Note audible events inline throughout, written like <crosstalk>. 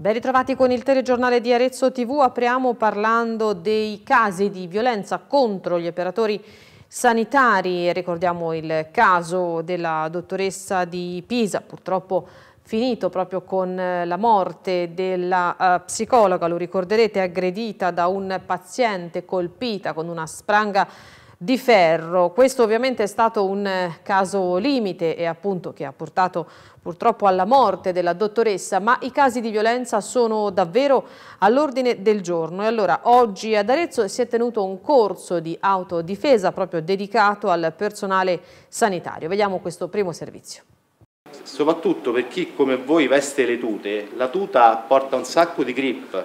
Ben ritrovati con il telegiornale di Arezzo TV, apriamo parlando dei casi di violenza contro gli operatori sanitari, ricordiamo il caso della dottoressa di Pisa, purtroppo finito proprio con eh, la morte della eh, psicologa, lo ricorderete, aggredita da un paziente colpita con una spranga di ferro. Questo ovviamente è stato un caso limite e appunto che ha portato purtroppo alla morte della dottoressa, ma i casi di violenza sono davvero all'ordine del giorno. E allora oggi ad Arezzo si è tenuto un corso di autodifesa proprio dedicato al personale sanitario. Vediamo questo primo servizio. Soprattutto per chi come voi veste le tute, la tuta porta un sacco di grip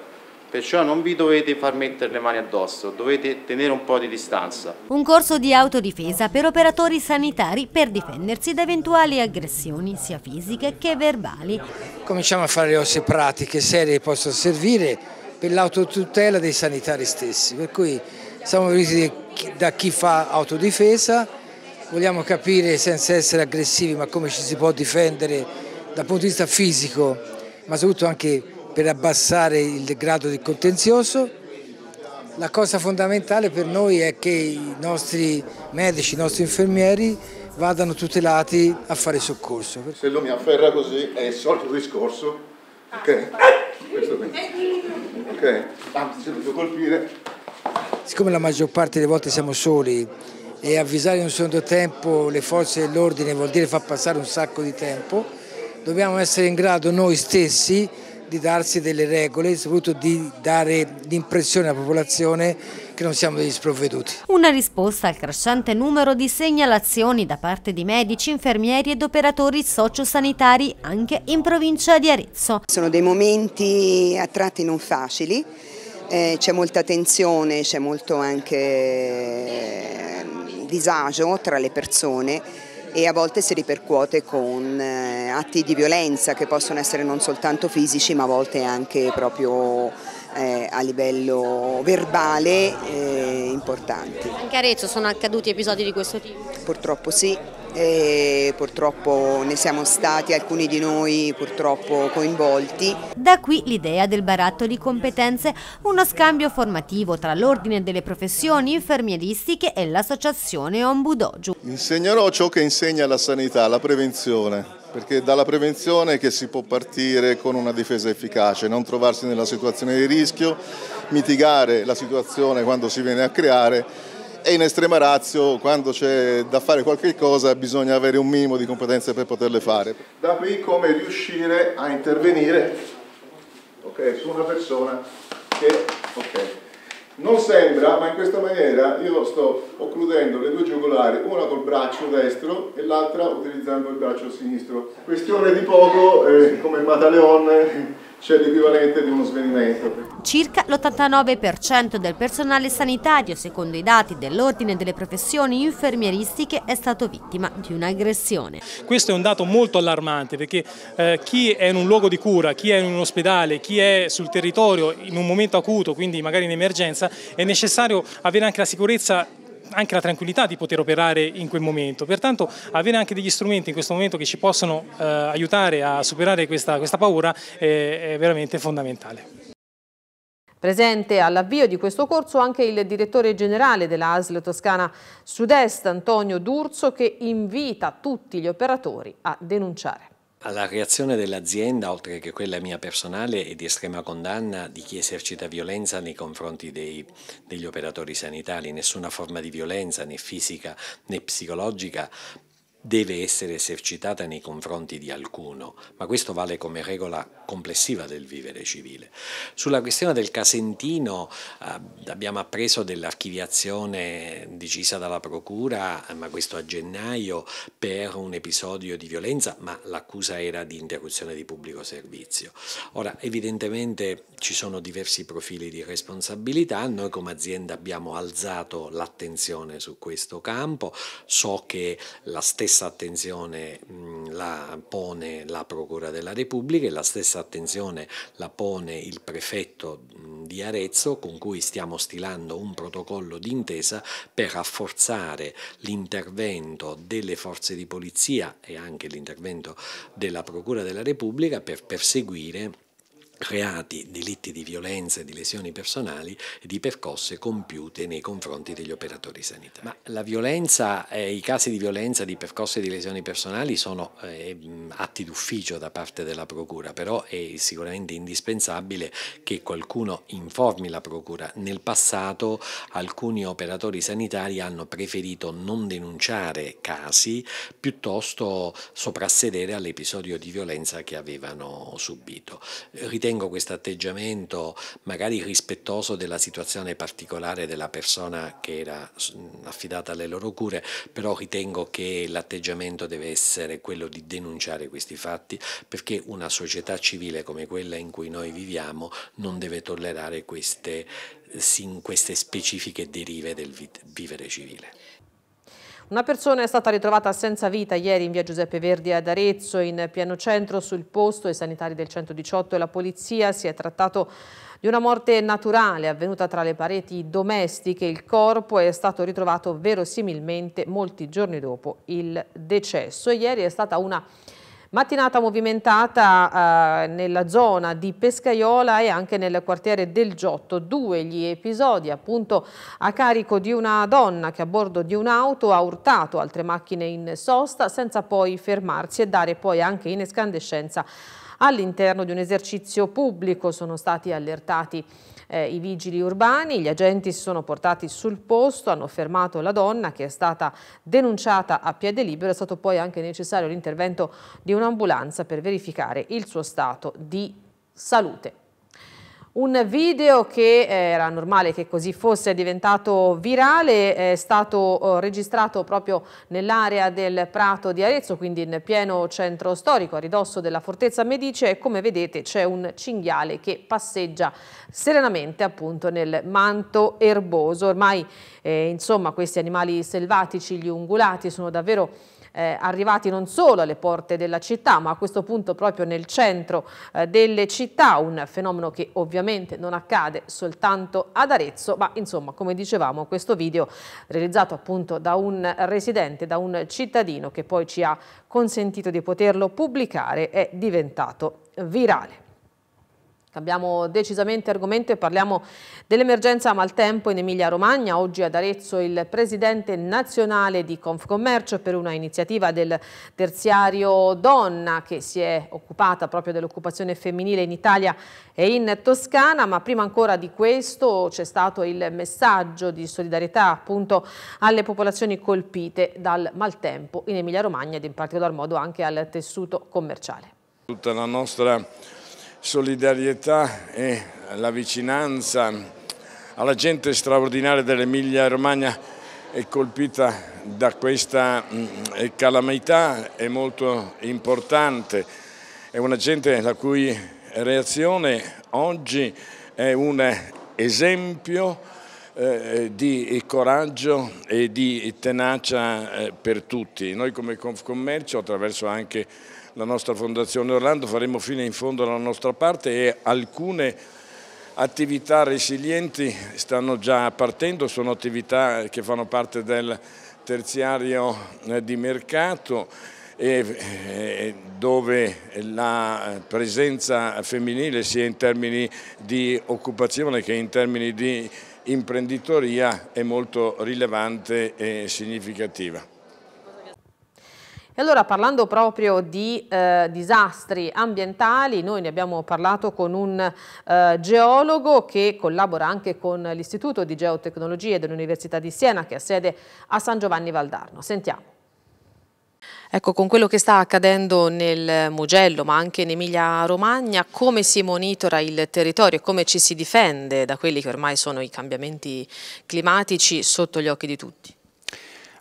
Perciò non vi dovete far mettere le mani addosso, dovete tenere un po' di distanza. Un corso di autodifesa per operatori sanitari per difendersi da eventuali aggressioni, sia fisiche che verbali. Cominciamo a fare le osse pratiche serie che possono servire per l'autotutela dei sanitari stessi. Per cui siamo venuti da chi fa autodifesa, vogliamo capire senza essere aggressivi ma come ci si può difendere dal punto di vista fisico ma soprattutto anche per abbassare il grado di contenzioso. La cosa fondamentale per noi è che i nostri medici, i nostri infermieri vadano tutelati a fare soccorso. Se lo mi afferra così è il solito discorso, ok? Ok? Anzi, se colpire. Siccome la maggior parte delle volte siamo soli e avvisare in un secondo tempo le forze dell'ordine vuol dire far passare un sacco di tempo, dobbiamo essere in grado noi stessi di darsi delle regole e soprattutto di dare l'impressione alla popolazione che non siamo degli sprovveduti. Una risposta al crescente numero di segnalazioni da parte di medici, infermieri ed operatori sociosanitari anche in provincia di Arezzo. Sono dei momenti a tratti non facili, eh, c'è molta tensione, c'è molto anche disagio tra le persone e a volte si ripercuote con eh, atti di violenza che possono essere non soltanto fisici ma a volte anche proprio eh, a livello verbale eh, importanti. Anche a Arezzo sono accaduti episodi di questo tipo? Purtroppo sì, e purtroppo ne siamo stati alcuni di noi purtroppo coinvolti. Da qui l'idea del baratto di competenze, uno scambio formativo tra l'ordine delle professioni infermieristiche e l'associazione Ombudogiu. Insegnerò ciò che insegna la sanità, la prevenzione perché dalla prevenzione che si può partire con una difesa efficace, non trovarsi nella situazione di rischio, mitigare la situazione quando si viene a creare e in estrema razio quando c'è da fare qualche cosa bisogna avere un minimo di competenze per poterle fare. Da qui come riuscire a intervenire okay, su una persona che... Okay. Non sembra, ma in questa maniera io sto occludendo le due giugolari, una col braccio destro e l'altra utilizzando il braccio sinistro. Questione di poco, eh, come il Mataleone c'è l'equivalente di uno svenimento. Circa l'89% del personale sanitario, secondo i dati dell'Ordine delle Professioni Infermieristiche, è stato vittima di un'aggressione. Questo è un dato molto allarmante perché eh, chi è in un luogo di cura, chi è in un ospedale, chi è sul territorio in un momento acuto, quindi magari in emergenza, è necessario avere anche la sicurezza anche la tranquillità di poter operare in quel momento. Pertanto avere anche degli strumenti in questo momento che ci possono eh, aiutare a superare questa, questa paura eh, è veramente fondamentale. Presente all'avvio di questo corso anche il direttore generale della ASL Toscana Sud-Est, Antonio D'Urso, che invita tutti gli operatori a denunciare. Alla reazione dell'azienda, oltre che quella mia personale, è di estrema condanna di chi esercita violenza nei confronti dei, degli operatori sanitari. Nessuna forma di violenza, né fisica né psicologica, deve essere esercitata nei confronti di alcuno, ma questo vale come regola complessiva del vivere civile. Sulla questione del Casentino eh, abbiamo appreso dell'archiviazione decisa dalla Procura, ma questo a gennaio, per un episodio di violenza, ma l'accusa era di interruzione di pubblico servizio. Ora, evidentemente ci sono diversi profili di responsabilità, noi come azienda abbiamo alzato l'attenzione su questo campo, so che la stessa stessa attenzione la pone la Procura della Repubblica e la stessa attenzione la pone il prefetto di Arezzo con cui stiamo stilando un protocollo d'intesa per rafforzare l'intervento delle forze di polizia e anche l'intervento della Procura della Repubblica per perseguire creati delitti di violenza, e di lesioni personali e di percosse compiute nei confronti degli operatori sanitari. Ma la violenza, eh, i casi di violenza, di percosse e di lesioni personali sono eh, atti d'ufficio da parte della Procura, però è sicuramente indispensabile che qualcuno informi la Procura. Nel passato alcuni operatori sanitari hanno preferito non denunciare casi piuttosto soprassedere all'episodio di violenza che avevano subito. Ritengo ritengo questo atteggiamento magari rispettoso della situazione particolare della persona che era affidata alle loro cure, però ritengo che l'atteggiamento deve essere quello di denunciare questi fatti perché una società civile come quella in cui noi viviamo non deve tollerare queste, queste specifiche derive del vivere civile. Una persona è stata ritrovata senza vita ieri in via Giuseppe Verdi ad Arezzo, in piano centro, sul posto i sanitari del 118 e la polizia. Si è trattato di una morte naturale avvenuta tra le pareti domestiche. Il corpo è stato ritrovato verosimilmente molti giorni dopo il decesso. ieri è stata una Mattinata movimentata eh, nella zona di Pescaiola e anche nel quartiere del Giotto. Due gli episodi appunto a carico di una donna che a bordo di un'auto ha urtato altre macchine in sosta senza poi fermarsi e dare poi anche in escandescenza all'interno di un esercizio pubblico. Sono stati allertati eh, i vigili urbani, gli agenti si sono portati sul posto, hanno fermato la donna che è stata denunciata a piede libero, è stato poi anche necessario l'intervento di un'ambulanza per verificare il suo stato di salute. Un video che eh, era normale che così fosse, è diventato virale, è stato oh, registrato proprio nell'area del Prato di Arezzo, quindi in pieno centro storico, a ridosso della fortezza Medice e come vedete c'è un cinghiale che passeggia serenamente appunto nel manto erboso. Ormai eh, insomma questi animali selvatici, gli ungulati, sono davvero eh, arrivati non solo alle porte della città, ma a questo punto proprio nel centro eh, delle città, un fenomeno che ovviamente non accade soltanto ad Arezzo, ma insomma, come dicevamo, questo video realizzato appunto da un residente, da un cittadino che poi ci ha consentito di poterlo pubblicare, è diventato virale. Cambiamo decisamente argomento e parliamo dell'emergenza maltempo in Emilia-Romagna. Oggi ad Arezzo il presidente nazionale di Confcommercio per una iniziativa del terziario Donna che si è occupata proprio dell'occupazione femminile in Italia e in Toscana, ma prima ancora di questo c'è stato il messaggio di solidarietà appunto alle popolazioni colpite dal maltempo in Emilia-Romagna ed in particolar modo anche al tessuto commerciale. Tutta la nostra solidarietà e la vicinanza alla gente straordinaria dell'Emilia Romagna è colpita da questa mm, eh, calamità è molto importante, è una gente la cui reazione oggi è un esempio eh, di coraggio e di tenacia eh, per tutti. Noi come Confcommercio attraverso anche la nostra Fondazione Orlando, faremo fino in fondo alla nostra parte e alcune attività resilienti stanno già partendo, sono attività che fanno parte del terziario eh, di mercato e eh, dove la presenza femminile sia in termini di occupazione che in termini di imprenditoria è molto rilevante e significativa. E allora parlando proprio di eh, disastri ambientali, noi ne abbiamo parlato con un eh, geologo che collabora anche con l'Istituto di Geotecnologie dell'Università di Siena che ha sede a San Giovanni Valdarno. Sentiamo. Ecco, con quello che sta accadendo nel Mugello, ma anche in Emilia-Romagna, come si monitora il territorio e come ci si difende da quelli che ormai sono i cambiamenti climatici sotto gli occhi di tutti?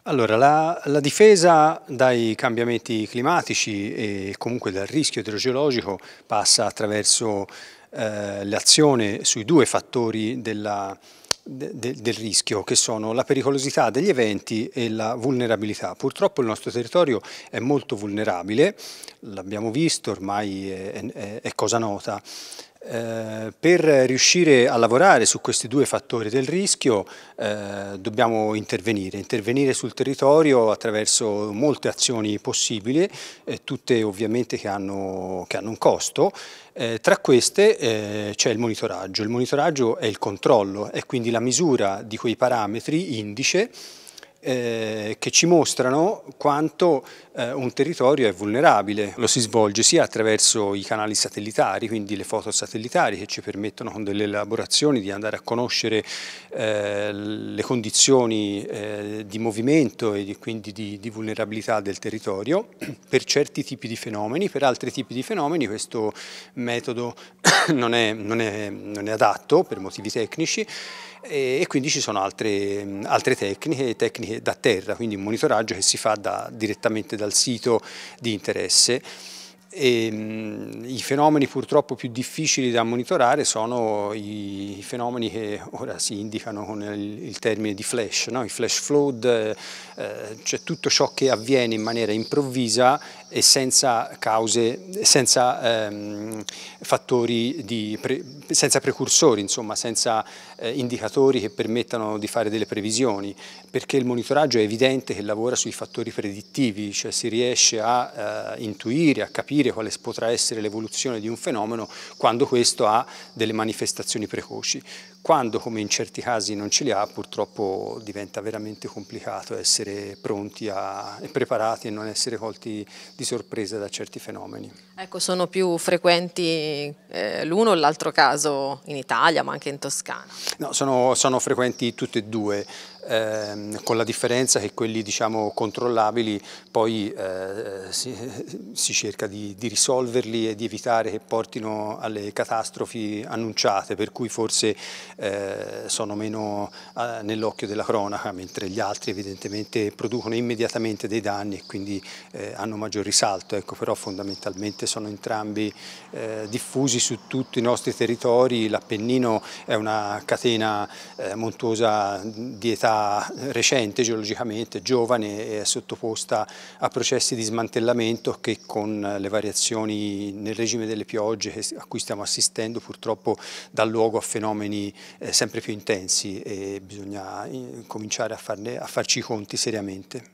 Allora, la, la, difesa dai cambiamenti climatici e comunque dal rischio idrogeologico passa attraverso eh, l'azione sui due fattori della, de, del rischio, che sono la pericolosità degli eventi e la vulnerabilità. Purtroppo il nostro territorio è molto vulnerabile, l'abbiamo visto, ormai è, è, è cosa nota. Eh, per riuscire a lavorare su questi due fattori del rischio eh, dobbiamo intervenire, intervenire sul territorio attraverso molte azioni possibili, eh, tutte ovviamente che hanno, che hanno un costo. Eh, tra queste eh, c'è il monitoraggio, il monitoraggio è il controllo, è quindi la misura di quei parametri indice eh, che ci mostrano quanto eh, un territorio è vulnerabile. Lo si svolge sia attraverso i canali satellitari, quindi le foto satellitari che ci permettono con delle elaborazioni di andare a conoscere eh, le condizioni eh, di movimento e di, quindi di, di vulnerabilità del territorio <clears throat> per certi tipi di fenomeni, per altri tipi di fenomeni questo metodo <clears throat> non è, non è, non è adatto per motivi tecnici e, e quindi ci sono altre, altre, tecniche, tecniche da terra, quindi un monitoraggio che si fa da, direttamente dal sito di interesse. E, mh, I fenomeni purtroppo più difficili da monitorare sono i, i fenomeni che ora si indicano con il, il termine di flash, no? i flash flood, eh, cioè tutto ciò che avviene in maniera improvvisa e senza cause, senza ehm, fattori, di pre, senza precursori, insomma, senza eh, indicatori che permettano di fare delle previsioni, perché il monitoraggio è evidente che lavora sui fattori predittivi, cioè si riesce a eh, intuire, a capire quale potrà essere l'evoluzione di un fenomeno quando questo ha delle manifestazioni precoci. Quando, come in certi casi, non ce li ha, purtroppo diventa veramente complicato essere pronti a, e preparati e non essere colti di sorpresa da certi fenomeni. Ecco, sono più frequenti eh, l'uno o l'altro caso in Italia, ma anche in Toscana? No, sono, sono frequenti tutte e due ehm, con la differenza che quelli diciamo, controllabili poi eh, si, si, cerca di, di, risolverli e di evitare che portino alle catastrofi annunciate, per cui forse eh, sono meno eh, nell'occhio della cronaca, mentre gli altri evidentemente producono immediatamente dei danni e quindi eh, hanno maggior risalto, ecco, però fondamentalmente sono entrambi eh, diffusi su tutti i nostri territori, l'Appennino è una catena eh, montuosa di età recente geologicamente, giovane, è sottoposta a processi di smantellamento che con le variazioni nel regime delle piogge a cui stiamo assistendo purtroppo dà luogo a fenomeni eh, sempre più intensi e bisogna eh, cominciare a, farne, a farci i conti seriamente.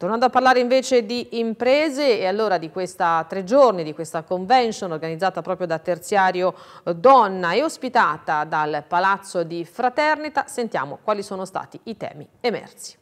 Tornando a parlare invece di imprese e allora di questa tre giorni, di questa convention organizzata proprio da Terziario eh, Donna e ospitata dal Palazzo di Fraternita, sentiamo quali sono stati i temi emersi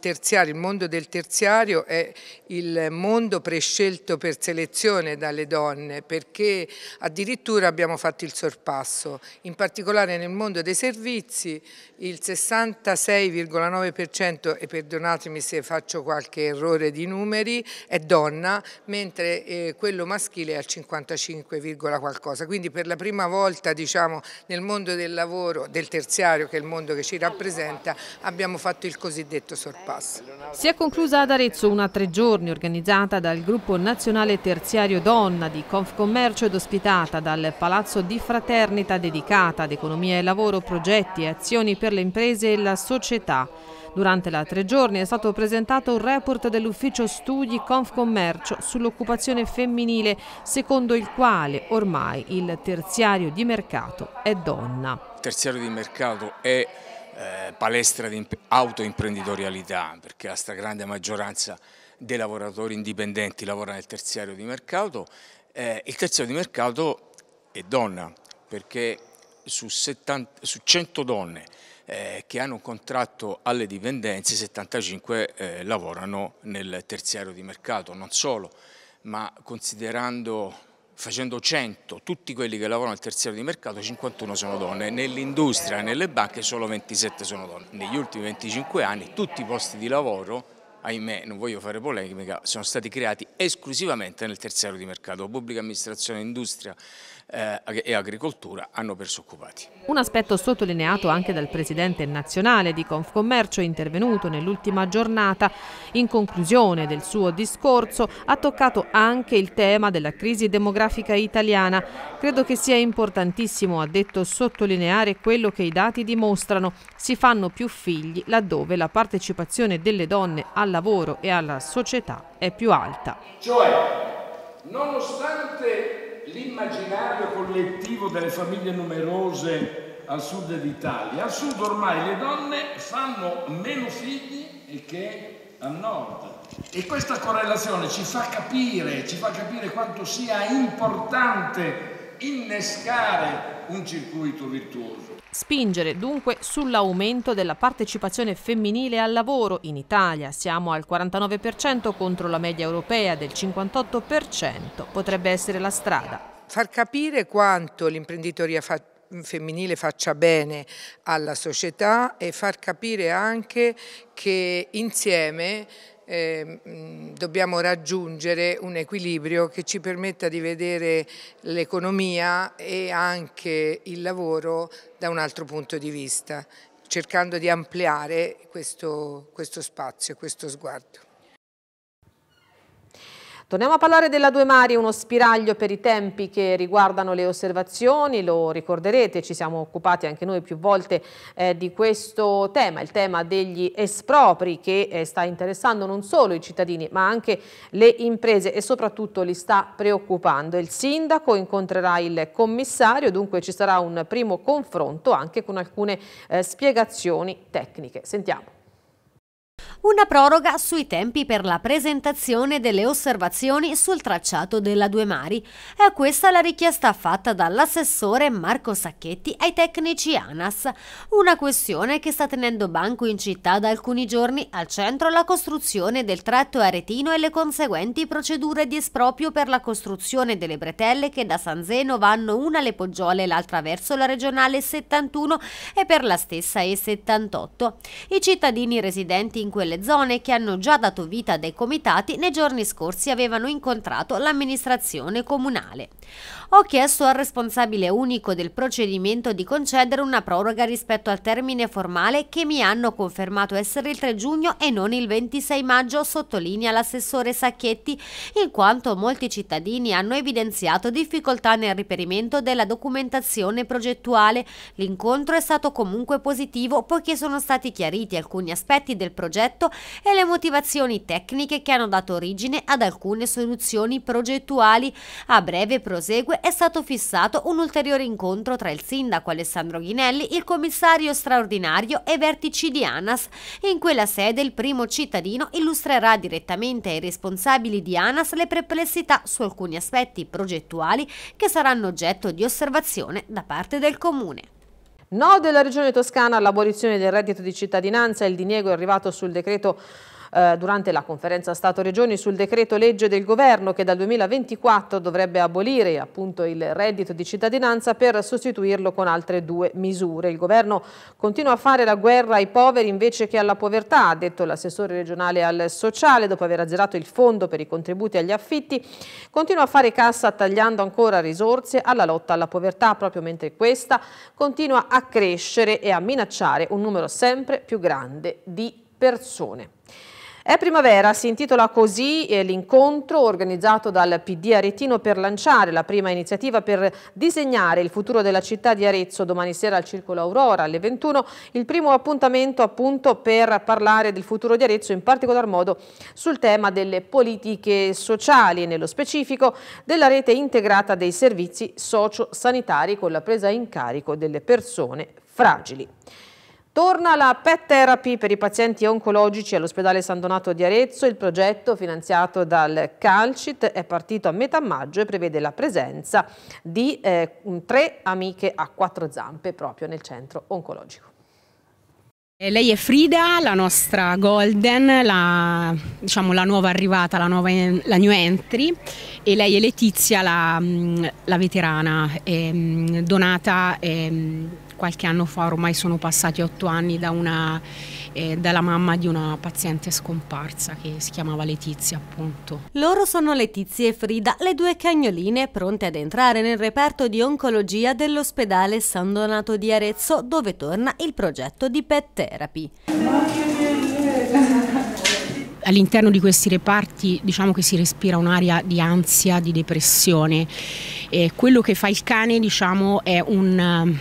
terziario, il mondo del terziario è il mondo prescelto per selezione dalle donne perché addirittura abbiamo fatto il sorpasso, in particolare nel mondo dei servizi il 66,9% e perdonatemi se faccio qualche errore di numeri è donna mentre eh, quello maschile è al 55, qualcosa, quindi per la prima volta diciamo, nel mondo del lavoro, del terziario che è il mondo che ci rappresenta abbiamo fatto il cosiddetto sorpasso. Pass. Si è conclusa ad Arezzo una tre giorni organizzata dal gruppo nazionale terziario Donna di Confcommercio ed ospitata dal Palazzo di Fraternita dedicata ad economia e lavoro, progetti e azioni per le imprese e la società. Durante la tre giorni è stato presentato un report dell'ufficio studi Confcommercio sull'occupazione femminile, secondo il quale ormai il terziario di mercato è donna. Il terziario di mercato è eh, palestra di autoimprenditorialità, perché la stragrande maggioranza dei lavoratori indipendenti lavora nel terziario di mercato, eh, il terziario di mercato è donna, perché su, 70, su 100 donne eh, che hanno un contratto alle dipendenze, 75 eh, lavorano nel terziario di mercato, non solo, ma considerando facendo 100 tutti quelli che lavorano al terziario di mercato 51 sono donne, nell'industria e nelle banche solo 27 sono donne. Negli ultimi 25 anni tutti i posti di lavoro ahimè non voglio fare polemica, sono stati creati esclusivamente nel terziario di mercato, pubblica amministrazione, industria, eh, e agricoltura hanno perso occupati. Un aspetto sottolineato anche dal presidente nazionale di Confcommercio intervenuto nell'ultima giornata in conclusione del suo discorso ha toccato anche il tema della crisi demografica italiana. Credo che sia importantissimo, ha detto, sottolineare quello che i dati dimostrano. Si fanno più figli laddove la partecipazione delle donne al lavoro e alla società è più alta. Cioè, nonostante l'immaginario collettivo delle famiglie numerose al sud d'Italia. Al sud ormai le donne fanno meno figli che al nord e questa correlazione ci fa capire, ci fa capire quanto sia importante innescare un circuito virtuoso. Spingere dunque sull'aumento della partecipazione femminile al lavoro. In Italia siamo al 49% contro la media europea del 58%. Potrebbe essere la strada. Far capire quanto l'imprenditoria fa femminile faccia bene alla società e far capire anche che insieme Ehm, dobbiamo raggiungere un equilibrio che ci permetta di vedere l'economia e anche il lavoro da un altro punto di vista, cercando di ampliare questo, questo spazio, questo sguardo. Torniamo a parlare della Due Mari, uno spiraglio per i tempi che riguardano le osservazioni, lo ricorderete, ci siamo occupati anche noi più volte eh, di questo tema, il tema degli espropri che eh, sta interessando non solo i cittadini ma anche le imprese e soprattutto li sta preoccupando. Il sindaco incontrerà il commissario, dunque ci sarà un primo confronto anche con alcune eh, spiegazioni tecniche. Sentiamo. Una proroga sui tempi per la presentazione delle osservazioni sul tracciato della Due Mari. È questa la richiesta fatta dall'assessore Marco Sacchetti ai tecnici ANAS. Una questione che sta tenendo banco in città da alcuni giorni al centro la costruzione del tratto aretino e le conseguenti procedure di esproprio per la costruzione delle bretelle che da San Zeno vanno una alle Poggiole e l'altra verso la regionale 71 e per la stessa E78. I cittadini residenti in in quelle zone che hanno già dato vita a dei comitati nei giorni scorsi avevano incontrato l'amministrazione comunale. Ho chiesto al responsabile unico del procedimento di concedere una proroga rispetto al termine formale che mi hanno confermato essere il 3 giugno e non il 26 maggio, sottolinea l'assessore Sacchetti, in quanto molti cittadini hanno evidenziato difficoltà nel riperimento della documentazione progettuale. L'incontro è stato comunque positivo poiché sono stati chiariti alcuni aspetti del progetto progetto e le motivazioni tecniche che hanno dato origine ad alcune soluzioni progettuali. A breve prosegue è stato fissato un ulteriore incontro tra il sindaco Alessandro Ghinelli, il commissario straordinario e vertici di ANAS. In quella sede il primo cittadino illustrerà direttamente ai responsabili di ANAS le perplessità su alcuni aspetti progettuali che saranno oggetto di osservazione da parte del comune. No della Regione Toscana all'abolizione del reddito di cittadinanza, il diniego è arrivato sul decreto eh, durante la conferenza Stato-Regioni sul decreto legge del governo che dal 2024 dovrebbe abolire appunto il reddito di cittadinanza per sostituirlo con altre due misure. Il governo continua a fare la guerra ai poveri invece che alla povertà, ha detto l'assessore regionale al sociale dopo aver azzerato il fondo per i contributi agli affitti, continua a fare cassa tagliando ancora risorse alla lotta alla povertà proprio mentre questa continua a crescere e a minacciare un numero sempre più grande di persone. È primavera, si intitola così eh, l'incontro organizzato dal PD Aretino per lanciare la prima iniziativa per disegnare il futuro della città di Arezzo domani sera al Circolo Aurora alle 21, il primo appuntamento appunto per parlare del futuro di Arezzo in particolar modo sul tema delle politiche sociali e nello specifico della rete integrata dei servizi socio-sanitari con la presa in carico delle persone fragili. Torna la PET Therapy per i pazienti oncologici all'ospedale San Donato di Arezzo. Il progetto, finanziato dal Calcit, è partito a metà maggio e prevede la presenza di eh, tre amiche a quattro zampe proprio nel centro oncologico. Eh, lei è Frida, la nostra Golden, la, diciamo, la nuova arrivata, la, nuova, la, new entry e lei è Letizia, la, mm, la veterana, è, ehm, donata... È, ehm, qualche anno fa, ormai sono passati otto anni, da una, eh, dalla mamma di una paziente scomparsa che si chiamava Letizia appunto. Loro sono Letizia e Frida, le due cagnoline pronte ad entrare nel reparto di oncologia dell'ospedale San Donato di Arezzo dove torna il progetto di Pet Therapy. All'interno di questi reparti diciamo che si respira un'aria di ansia, di depressione. Eh, quello che fa il cane diciamo, è un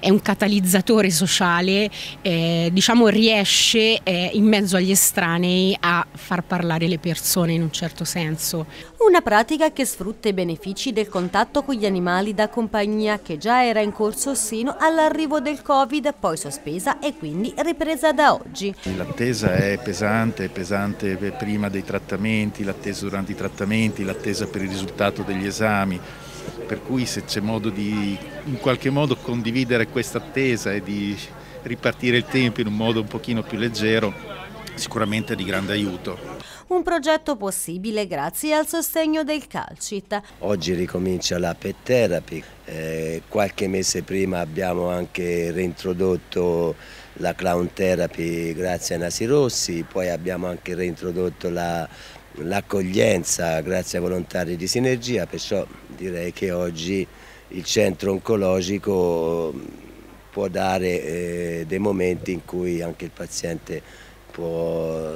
è un catalizzatore sociale, eh, diciamo riesce eh, in mezzo agli estranei a far parlare le persone in un certo senso. Una pratica che sfrutta i benefici del contatto con gli animali da compagnia che già era in corso sino all'arrivo del Covid, poi sospesa e quindi ripresa da oggi. L'attesa è pesante, è pesante prima dei trattamenti, l'attesa durante i trattamenti, l'attesa per il risultato degli esami per cui se c'è modo di in qualche modo condividere questa attesa e di ripartire il tempo in un modo un pochino più leggero, sicuramente è di grande aiuto. Un progetto possibile grazie al sostegno del Calcit. Oggi ricomincia la pet therapy, eh, qualche mese prima abbiamo anche reintrodotto la clown therapy grazie a Nasi Rossi, poi abbiamo anche reintrodotto la l'accoglienza grazie ai volontari di Sinergia, perciò direi che oggi il centro oncologico mm, può dare eh, dei momenti in cui anche il paziente può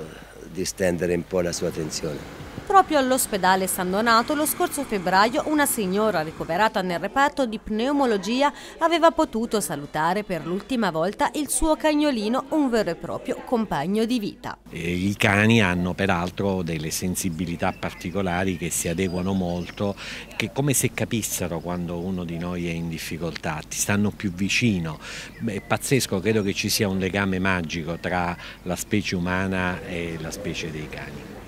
distendere un po' la sua attenzione. Proprio all'ospedale San Donato lo scorso febbraio una signora ricoverata nel reparto di pneumologia aveva potuto salutare per l'ultima volta il suo cagnolino, un vero e proprio compagno di vita. I cani hanno peraltro delle sensibilità particolari che si adeguano molto, che come se capissero quando uno di noi è in difficoltà, ti stanno più vicino. È pazzesco, credo che ci sia un legame magico tra la specie umana e la specie dei cani.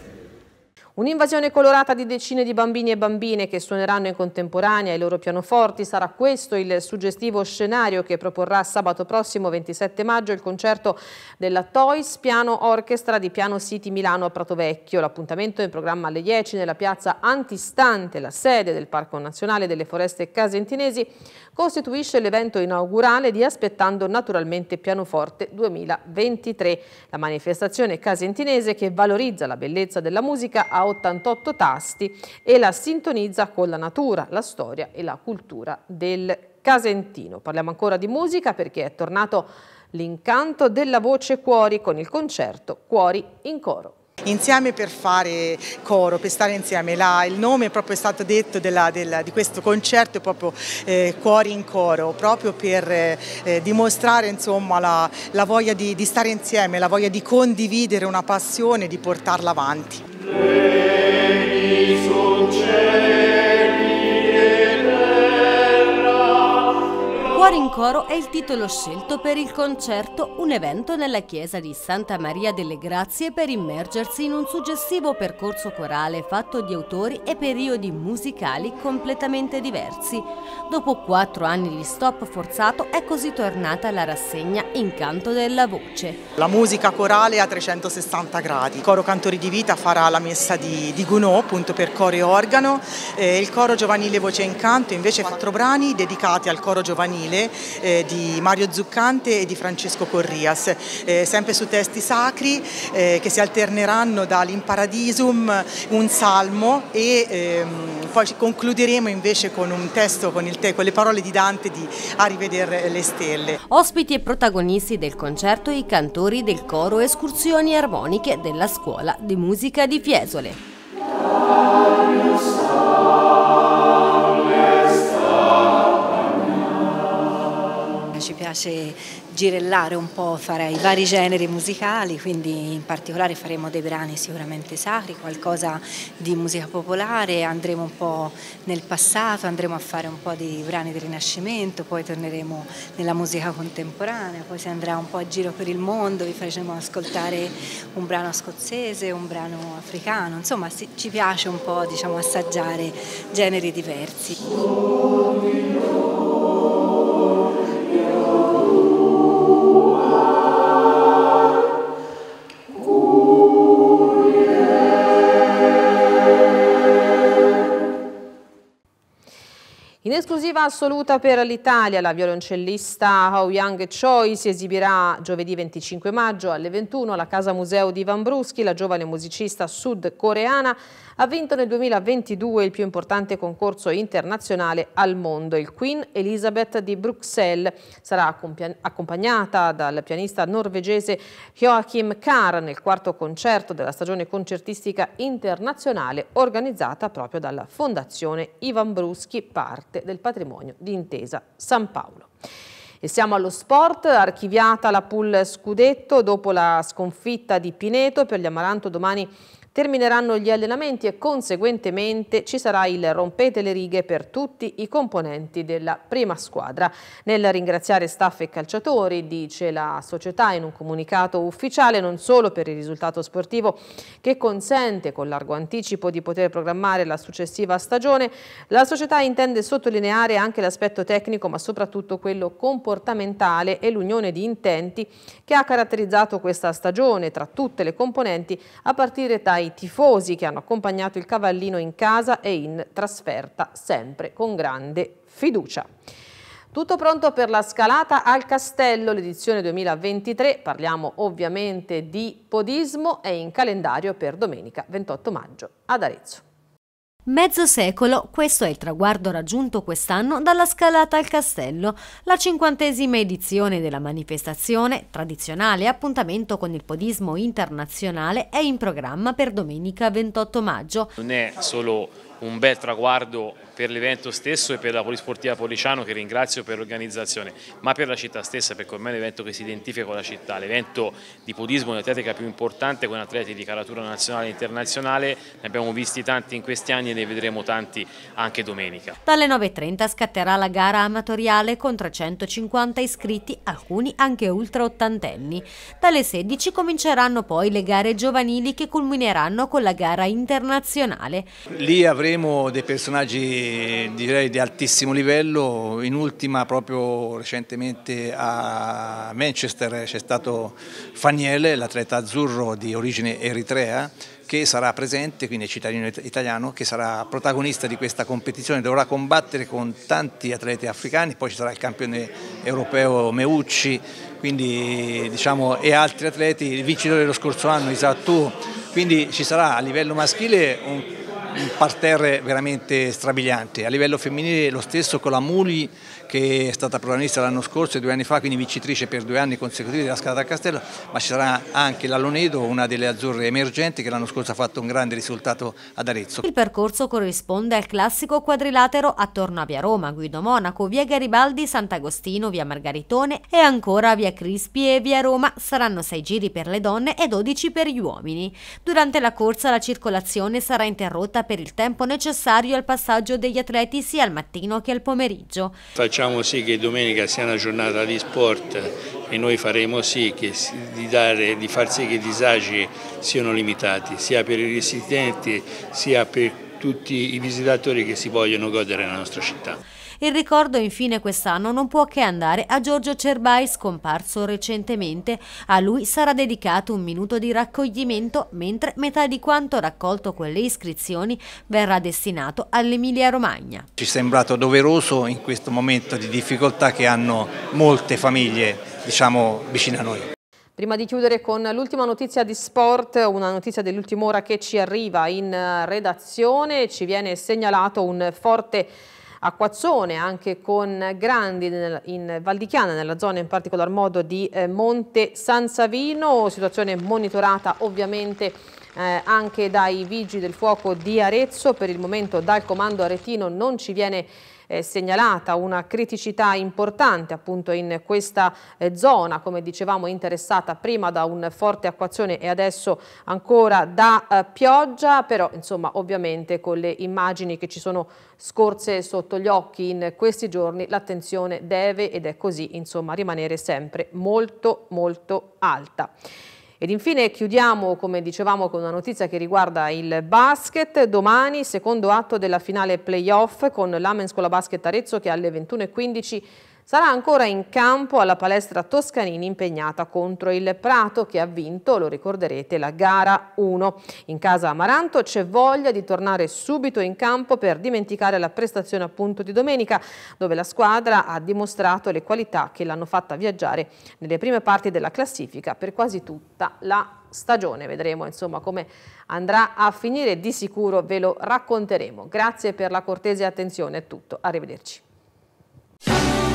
Un'invasione colorata di decine di bambini e bambine che suoneranno in contemporanea i loro pianoforti sarà questo il suggestivo scenario che proporrà sabato prossimo 27 maggio il concerto della Toys Piano Orchestra di Piano City Milano a Pratovecchio. L'appuntamento è in programma alle 10 nella piazza antistante la sede del Parco Nazionale delle Foreste Casentinesi costituisce l'evento inaugurale di Aspettando Naturalmente Pianoforte 2023. La manifestazione casentinese che valorizza la bellezza della musica ha 88 tasti e la sintonizza con la natura, la storia e la cultura del Casentino. Parliamo ancora di musica perché è tornato l'incanto della voce Cuori con il concerto Cuori in coro insieme per fare coro, per stare insieme. La, il nome proprio è stato detto della, della, di questo concerto è proprio eh, Cuori in Coro, proprio per eh, eh dimostrare insomma, la, la, voglia di, di, stare insieme, la voglia di condividere una passione e di portarla avanti. coro è il titolo scelto per il concerto, un evento nella chiesa di Santa Maria delle Grazie per immergersi in un suggestivo percorso corale fatto di autori e periodi musicali completamente diversi. Dopo quattro anni di stop forzato è così tornata la rassegna Incanto della Voce. La musica corale a 360 gradi. Il coro Cantori di Vita farà la messa di, di Gounod appunto per coro e organo, eh, il coro giovanile Voce e Incanto invece quattro brani dedicati al coro giovanile eh, di Mario Zuccante e di Francesco Corrias, eh, sempre su testi sacri eh, che si alterneranno dall'Imparadiesum, un salmo e ehm, poi concluderemo invece con un testo con, te, con le parole di Dante di A le stelle. Ospiti e protagonisti del concerto i cantori del coro Escursioni Armoniche della Scuola di Musica di Fiesole. piace girellare un po', fare i vari generi musicali, quindi in particolare faremo dei brani sicuramente sacri, qualcosa di musica popolare, andremo un po' nel passato, andremo a fare un po' di brani del Rinascimento, poi torneremo nella musica contemporanea, poi si andrà un po' a giro per il mondo, vi faremo ascoltare un brano scozzese, un brano africano, insomma ci piace un po' diciamo, assaggiare generi diversi. In esclusiva assoluta per l'Italia, la violoncellista Hao Yang Choi si esibirà giovedì 25 maggio alle 21 alla Casa Museo di Van Bruschi. La giovane musicista sudcoreana ha vinto nel 2022 il più importante concorso internazionale al mondo, il Queen Elizabeth di Bruxelles. Sarà accompagnata dal pianista norvegese Joachim Carr nel quarto concerto della stagione concertistica internazionale organizzata proprio dalla Fondazione Ivan Bruschi Parte del Patrimonio di Intesa San Paolo. E siamo allo sport, archiviata la pool scudetto dopo la sconfitta di Pineto per gli Amaranto domani Termineranno gli allenamenti e conseguentemente ci sarà il rompete le righe per tutti i componenti della prima squadra. Nel ringraziare staff e calciatori, dice la società in un comunicato ufficiale, non solo per il risultato sportivo che consente con largo anticipo di poter programmare la successiva stagione, la società intende sottolineare anche l'aspetto tecnico ma soprattutto quello comportamentale e l'unione di intenti che ha caratterizzato questa stagione tra tutte le componenti a partire dai ai tifosi che hanno accompagnato il Cavallino in casa e in trasferta, sempre con grande fiducia. Tutto pronto per la scalata al castello, l'edizione 2023, parliamo ovviamente di podismo, è in calendario per domenica 28 maggio ad Arezzo. Mezzo secolo, questo è il traguardo raggiunto quest'anno dalla Scalata al Castello, la cinquantesima edizione della manifestazione, tradizionale appuntamento con il podismo internazionale, è in programma per domenica 28 maggio. Non è solo un bel traguardo per l'evento stesso e per la Polisportiva Policiano che ringrazio per l'organizzazione, ma per la città stessa perché ormai è un evento che si identifica con la città, l'evento di podismo e atletica più importante con atleti di caratura nazionale e internazionale, ne abbiamo visti tanti in questi anni e ne vedremo tanti anche domenica. Dalle 9.30 scatterà la gara amatoriale con 350 iscritti, alcuni anche ultra ottantenni. Dalle 16 cominceranno poi le gare giovanili che culmineranno con la gara internazionale. Lì avremo avremo dei personaggi direi di altissimo livello, in ultima proprio recentemente a Manchester c'è stato Faniele, l'atleta azzurro di origine eritrea, che sarà presente, quindi è cittadino italiano, che sarà protagonista di questa competizione, dovrà combattere con tanti atleti africani, poi ci sarà il campione europeo Meucci quindi, diciamo, e altri atleti, il vincitore dello scorso anno Isatou, quindi ci sarà a livello maschile un un parterre veramente strabiliante. A livello femminile lo stesso con la Muli che è stata protagonista l'anno scorso e due anni fa, quindi vincitrice per due anni consecutivi della Scala da Castello, ma ci sarà anche la Lonedo, una delle azzurre emergenti che l'anno scorso ha fatto un grande risultato ad Arezzo. Il percorso corrisponde al classico quadrilatero attorno a Via Roma, Guido Monaco, Via Garibaldi, Sant'Agostino, Via Margaritone e ancora Via Crispi e Via Roma. Saranno sei giri per le donne e 12 per gli uomini. Durante la corsa la circolazione sarà interrotta per il tempo necessario al passaggio degli atleti sia al mattino che al pomeriggio. Facciamo sì che domenica sia una giornata di sport e noi faremo sì che, di, dare, di far sì che i disagi siano limitati, sia per i residenti sia per tutti i visitatori che si vogliono godere la nostra città. Il ricordo infine quest'anno non può che andare a Giorgio Cerbai scomparso recentemente. A lui sarà dedicato un minuto di raccoglimento mentre metà di quanto raccolto con le iscrizioni verrà destinato all'Emilia Romagna. Ci è sembrato doveroso in questo momento di difficoltà che hanno molte famiglie diciamo, vicine a noi. Prima di chiudere con l'ultima notizia di sport, una notizia dell'ultima ora che ci arriva in eh, redazione, ci viene segnalato un forte acquazzone anche con Grandi in Val di Chiana, nella zona in particolar modo di eh, Monte San Savino, situazione monitorata ovviamente eh, anche dai vigili del fuoco di Arezzo, per il momento dal comando aretino non ci viene eh, segnalata una criticità importante appunto in questa eh, zona, come dicevamo interessata prima da un forte acquazione e adesso ancora da eh, pioggia, però insomma ovviamente con le immagini che ci sono scorse sotto gli occhi in questi giorni l'attenzione deve ed è così insomma rimanere sempre molto molto alta. Ed infine chiudiamo, come dicevamo, con una notizia che riguarda il basket. Domani, secondo atto della finale playoff con Scuola Basket Arezzo che alle 21.15 Sarà ancora in campo alla palestra Toscanini impegnata contro il Prato che ha vinto, lo ricorderete, la gara 1. In casa Amaranto c'è voglia di tornare subito in campo per dimenticare la prestazione appunto di domenica dove la squadra ha dimostrato le qualità che l'hanno fatta viaggiare nelle prime parti della classifica per quasi tutta la stagione. Vedremo insomma come andrà a finire, di sicuro ve lo racconteremo. Grazie per la cortese attenzione, è tutto, arrivederci.